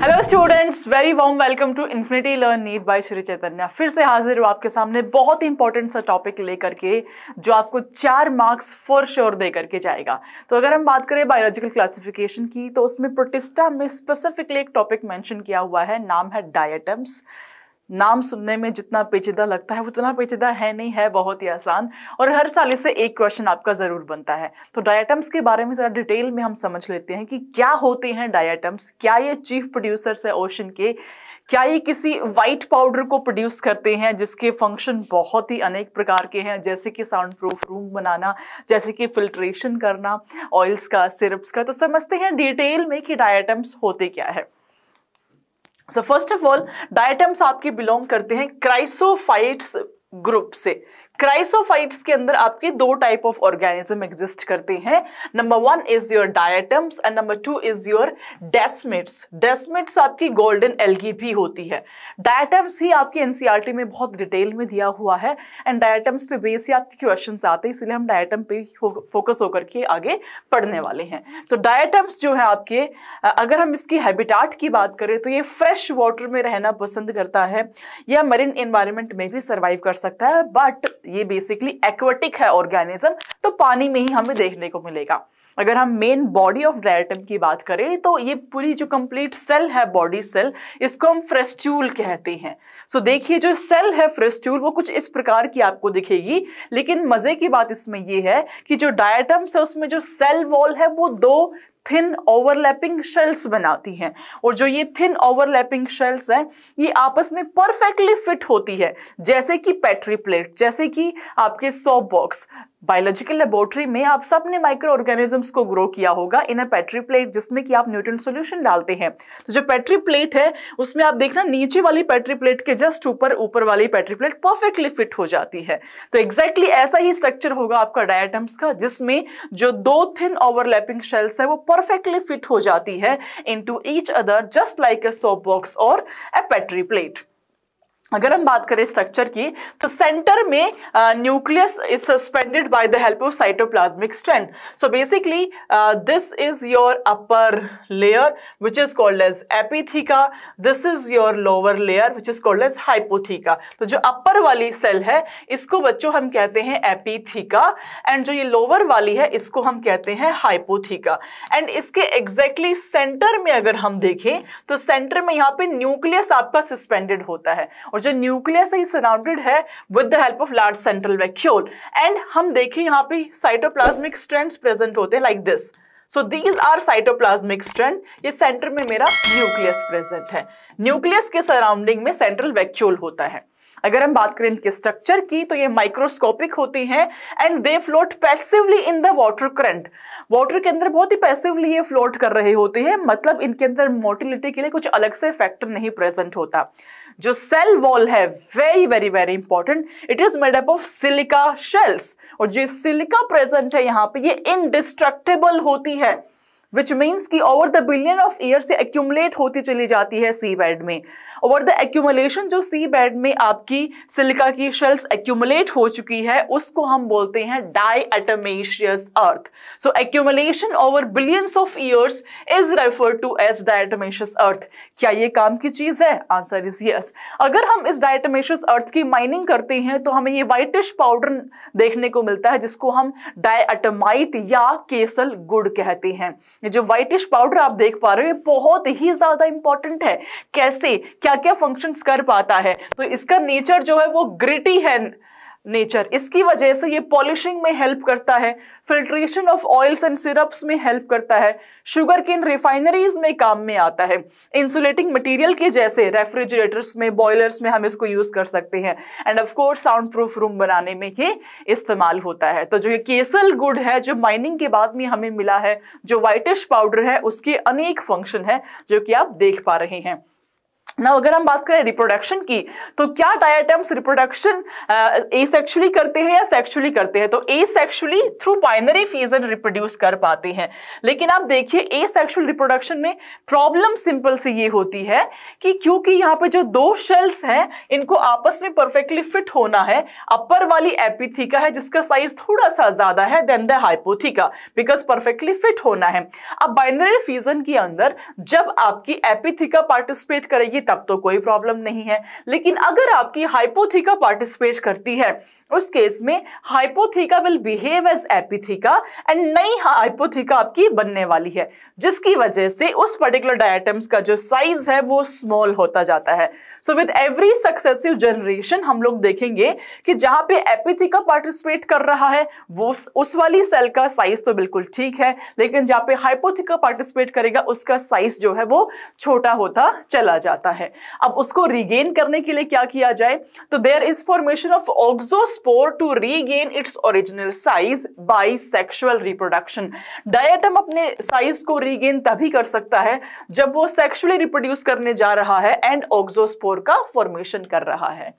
Hello students very warm welcome to Infinity Learn need by Shri Chaitanya फिर से हाजिर हूँ आपके सामने बहुत ही इंपॉर्टेंट सा टॉपिक लेकर के जो आपको चार मार्क्स फॉर श्योर दे करके जाएगा तो अगर हम बात करें बायोलॉजिकल क्लासिफिकेशन की तो उसमें प्रोटिस्टा में स्पेसिफिकली एक टॉपिक मैंशन किया हुआ है नाम है डायटम्स नाम सुनने में जितना पेचीदा लगता है उतना पेचीदा है नहीं है बहुत ही आसान और हर साल इसे एक क्वेश्चन आपका ज़रूर बनता है तो डायटम्स के बारे में ज़रा डिटेल में हम समझ लेते हैं कि क्या होते हैं डायटम्स क्या ये चीफ प्रोड्यूसर्स है ओशन के क्या ये किसी वाइट पाउडर को प्रोड्यूस करते हैं जिसके फंक्शन बहुत ही अनेक प्रकार के हैं जैसे कि साउंड प्रूफ रूम बनाना जैसे कि फिल्ट्रेशन करना ऑयल्स का सिरप्स का तो समझते हैं डिटेल में कि डायटम्स होते क्या है so first of all diatoms आपके बिलोंग करते हैं क्राइसोफाइट्स ग्रुप से क्राइसोफाइट्स के अंदर आपके दो टाइप ऑफ ऑर्गेनिज्म एग्जिस्ट करते हैं number one is your diatoms and number two is your desmids desmids आपकी गोल्डन एल्गी भी होती है डायटम्स ही आपके एनसीईआरटी e में बहुत डिटेल में दिया हुआ है एंड डायटम्स पे बेस ही आपके क्वेश्चन आते हैं इसलिए हम डायटम पे फोकस होकर के आगे पढ़ने वाले हैं तो डायटम्स जो है आपके अगर हम इसकी हैबिटाट की बात करें तो ये फ्रेश वाटर में रहना पसंद करता है या मरीन एनवायरमेंट में भी सर्वाइव कर सकता है बट ये बेसिकली एक्वेटिक है ऑर्गेनिज्म तो पानी में ही हमें देखने को मिलेगा अगर हम मेन बॉडी ऑफ डायटम की बात करें तो ये पूरी जो कंप्लीट सेल है बॉडी सेल इसको हम फ्रेस्ट्यूल कहते हैं सो so, देखिए जो सेल है फ्रेस्ट्यूल वो कुछ इस प्रकार की आपको दिखेगी लेकिन मज़े की बात इसमें ये है कि जो डायटम्स है उसमें जो सेल वॉल है वो दो थिन ओवरलैपिंग शेल्स बनाती हैं और जो ये थिन ओवरलैपिंग शेल्स हैं ये आपस में परफेक्टली फिट होती है जैसे कि पैटरी प्लेट जैसे कि आपके सॉप बॉक्स बायोलॉजिकल लेबोरेटरी में आप सबने माइक्रो ऑर्गेनिजम्स को ग्रो किया होगा इन अ पेट्री प्लेट जिसमें कि आप न्यूट्रन सॉल्यूशन डालते हैं तो जो पेट्री प्लेट है उसमें आप देखना नीचे वाली पेट्री प्लेट के जस्ट ऊपर ऊपर वाली पेट्री प्लेट परफेक्टली फिट हो जाती है तो एग्जैक्टली exactly ऐसा ही स्ट्रक्चर होगा आपका डायटम्स का जिसमें जो दो थिन ओवरलैपिंग शेल्स है वो परफेक्टली फिट हो जाती है into each other just like a soap box और ए पेट्री प्लेट अगर हम बात करें स्ट्रक्चर की तो सेंटर में nucleus is suspended by the help of cytoplasmic strand so basically this is your upper layer which is called as epitheca this is your lower layer which is called as hypotheca तो जो अपर वाली cell है इसको बच्चों हम कहते हैं एपीथीका and जो ये लोअर वाली है इसको हम कहते हैं हाइपोथिका एंड इसके एग्जैक्टली exactly सेंटर में अगर हम देखें तो सेंटर में यहाँ पे न्यूक्लियस आपका सस्पेंडेड होता है और और जो न्यूक्लियस है सराउंडेड है with the help of large central vacuole and हम देखें यहाँ पे साइटोप्लाज्मिक स्ट्रेंड्स प्रेजेंट होते हैं like this so these are cytoplasmic strand ये सेंटर में मेरा न्यूक्लियस प्रेजेंट है न्यूक्लियस के सराउंडिंग में सेंट्रल वैक्यूल होता है अगर हम बात करें इनके स्ट्रक्चर की तो ये माइक्रोस्कोपिक होती हैं and they float passively in the water current water के अंदर बहुत ही पैसिवली ये फ्लोट कर रहे होते हैं मतलब इनके अंदर मोटिलिटी के लिए कुछ अलग से फैक्टर नहीं प्रेजेंट होता जो सेल वॉल है very very very important it is made up of silica shells और जो सिलिका प्रेजेंट है यहां पे ये इनडिस्ट्रक्टेबल होती है विच मीन्स कि over the billion of year से एक्यूमुलेट होती चली जाती है सी बेड में ओवर द एक्यूमुलेशन जो सी बेड में आपकी सिलिका की शेल्स एक्यूमुलेट हो चुकी है उसको हम बोलते हैं diatomaceous earth so accumulation over billions of years is refer to as diatomaceous earth क्या ये काम की चीज़ है आंसर इज यस अगर हम इस डायटमेशियस अर्थ की माइनिंग करते हैं तो हमें ये वाइटिश पाउडर देखने को मिलता है जिसको हम डायटमाइट या केसल गुड़ कहते हैं ये जो व्हाइटिश पाउडर आप देख पा रहे हो ये बहुत ही ज़्यादा इंपॉर्टेंट है कैसे क्या क्या फंक्शंस कर पाता है तो इसका नेचर जो है वो ग्रिटी है नेचर इसकी वजह से ये पॉलिशिंग में हेल्प करता है filtration of oils and syrups में हेल्प करता है शुगर किन रिफाइनरीज में काम में आता है इंसुलेटिंग मटेरियल के जैसे रेफ्रिजरेटर्स में बॉयलर्स में हम इसको यूज़ कर सकते हैं and of course sound proof room बनाने में ये इस्तेमाल होता है तो जो ये केसल गुड है जो माइनिंग के बाद में हमें मिला है जो व्हाइटिश पाउडर है उसके अनेक फंक्शन है जो कि आप देख पा रहे हैं ना अगर हम बात करें रिप्रोडक्शन की तो क्या डायटम्स रिप्रोडक्शन ए सेक्शुअली करते हैं या सेक्शुअली करते हैं तो asexually through binary fission reproduce कर पाते हैं लेकिन आप देखिए ए सेक्शुअल रिप्रोडक्शन में प्रॉब्लम सिंपल से ये होती है कि क्योंकि यहाँ पे जो दो शेल्स हैं इनको आपस में परफेक्टली फिट होना है अपर वाली एपिथिका है जिसका साइज थोड़ा सा ज्यादा है then the hypotheca because perfectly fit होना है अब बाइनरी फीजन के अंदर जब आपकी एपिथिका पार्टिसिपेट करेगी तब तो कोई प्रॉब्लम नहीं है लेकिन अगर आपकी हाइपोथीका पार्टिसिपेट करती है उस केस में hypotheca will behave as epitheca and नई हाइपोथीका आपकी बनने वाली है जिसकी वजह से उस पर्टिकुलर डायटम्स का जो साइज है वो स्मॉल होता जाता है so with every successive generation हम लोग देखेंगे कि जहां पे एपीथीका पार्टिसिपेट कर रहा है वो उस वाली सेल का साइज तो बिल्कुल ठीक है लेकिन जहां पे हाइपोथीका पार्टिसिपेट करेगा उसका साइज जो है वो छोटा होता चला जाता है है अब उसको रीगेन करने के लिए क्या किया जाए तो there is formation of auxospore to regain its original size by sexual reproduction diatom अपने साइज को रीगेन तभी कर सकता है जब वो सेक्शुअली रिप्रोड्यूस करने जा रहा है एंड ऑक्सोस्पोर का फॉर्मेशन कर रहा है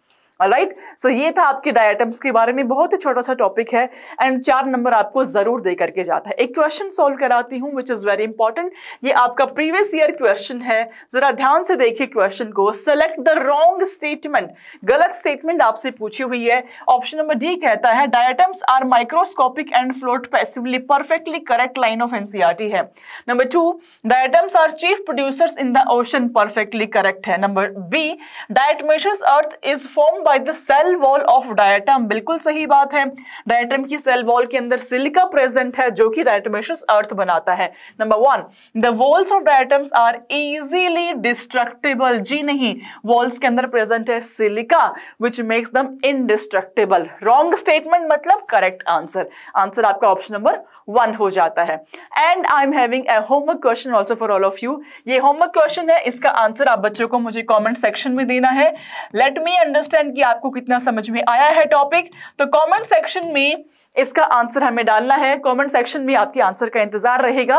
राइट सो right? so, ये था आपके डायटम्स के बारे में बहुत ही छोटा सा टॉपिक है एंड चार नंबर आपको जरूर दे करके जाता है एक क्वेश्चन सॉल्व कराती हूँ विच इज़ वेरी इंपॉर्टेंट ये आपका प्रीवियस ईयर क्वेश्चन है जरा ध्यान से देखिए क्वेश्चन को सेलेक्ट द रोंग स्टेटमेंट गलत स्टेटमेंट आपसे पूछी हुई है ऑप्शन नंबर डी कहता है diatoms are microscopic and float passively perfectly correct line of NCERT है number two diatoms are chief producers in the ocean perfectly correct है number B diatomaceous earth is form by the cell wall of diatom बिल्कुल सही बात है diatom की cell wall के अंदर silica present है जो कि डायटमेशस अर्थ बनाता है number one the walls of diatoms are easily destructible जी नहीं वॉल्स के अंदर प्रेजेंट है silica which makes them indestructible wrong statement मतलब करेक्ट आंसर आंसर आपका ऑप्शन नंबर वन हो जाता है and I am having a homework question also for all of you ये होमवर्क क्वेश्चन है इसका आंसर आप बच्चों को मुझे कॉमेंट सेक्शन में देना है लेट मी अंडरस्टैंड कि आपको कितना समझ में आया है टॉपिक तो कमेंट सेक्शन में इसका आंसर हमें डालना है कमेंट सेक्शन में आपके आंसर का इंतजार रहेगा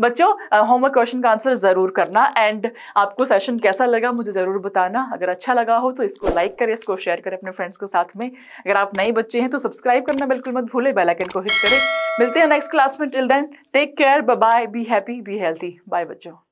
बच्चों होमवर्क क्वेश्चन का आंसर ज़रूर करना एंड आपको सेशन कैसा लगा मुझे ज़रूर बताना अगर अच्छा लगा हो तो इसको लाइक करें इसको शेयर करें अपने फ्रेंड्स के साथ में अगर आप नए बच्चे हैं तो सब्सक्राइब करना बिल्कुल मत भूले बेलाइकन को हिट करें मिलते हैं नेक्स्ट क्लास में till then take care bye be happy be healthy bye बच्चों